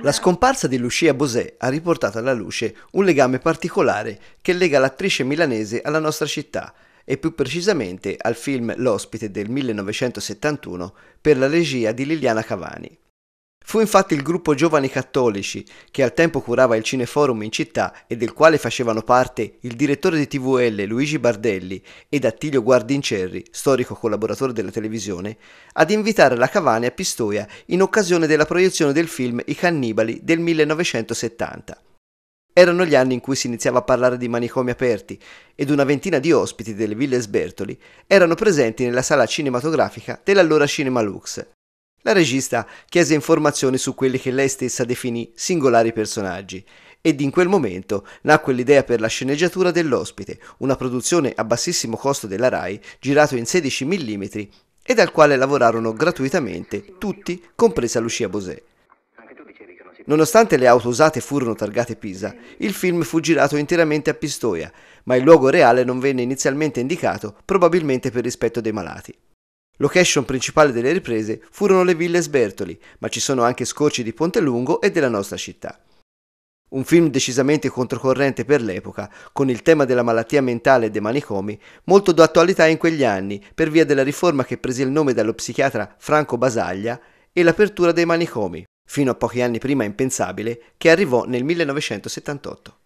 La esatto. scomparsa di Lucia Bosè ha riportato alla luce un legame particolare che lega l'attrice milanese alla nostra città e più precisamente al film L'ospite del 1971 per la regia di Liliana Cavani. Fu infatti il gruppo Giovani Cattolici, che al tempo curava il Cineforum in città e del quale facevano parte il direttore di TVL Luigi Bardelli ed Attilio Guardincerri, storico collaboratore della televisione, ad invitare la Cavani a Pistoia in occasione della proiezione del film I Cannibali del 1970. Erano gli anni in cui si iniziava a parlare di manicomi aperti ed una ventina di ospiti delle Ville Sbertoli erano presenti nella sala cinematografica dell'allora Cinema Lux, la regista chiese informazioni su quelli che lei stessa definì singolari personaggi ed in quel momento nacque l'idea per la sceneggiatura dell'ospite, una produzione a bassissimo costo della RAI, girato in 16 mm e dal quale lavorarono gratuitamente tutti, compresa Lucia Bosè. Nonostante le auto usate furono targate Pisa, il film fu girato interamente a Pistoia, ma il luogo reale non venne inizialmente indicato, probabilmente per rispetto dei malati. Location principale delle riprese furono le ville Sbertoli, ma ci sono anche scorci di Pontelungo e della nostra città. Un film decisamente controcorrente per l'epoca, con il tema della malattia mentale e dei manicomi, molto d'attualità in quegli anni per via della riforma che prese il nome dallo psichiatra Franco Basaglia e l'apertura dei manicomi, fino a pochi anni prima impensabile, che arrivò nel 1978.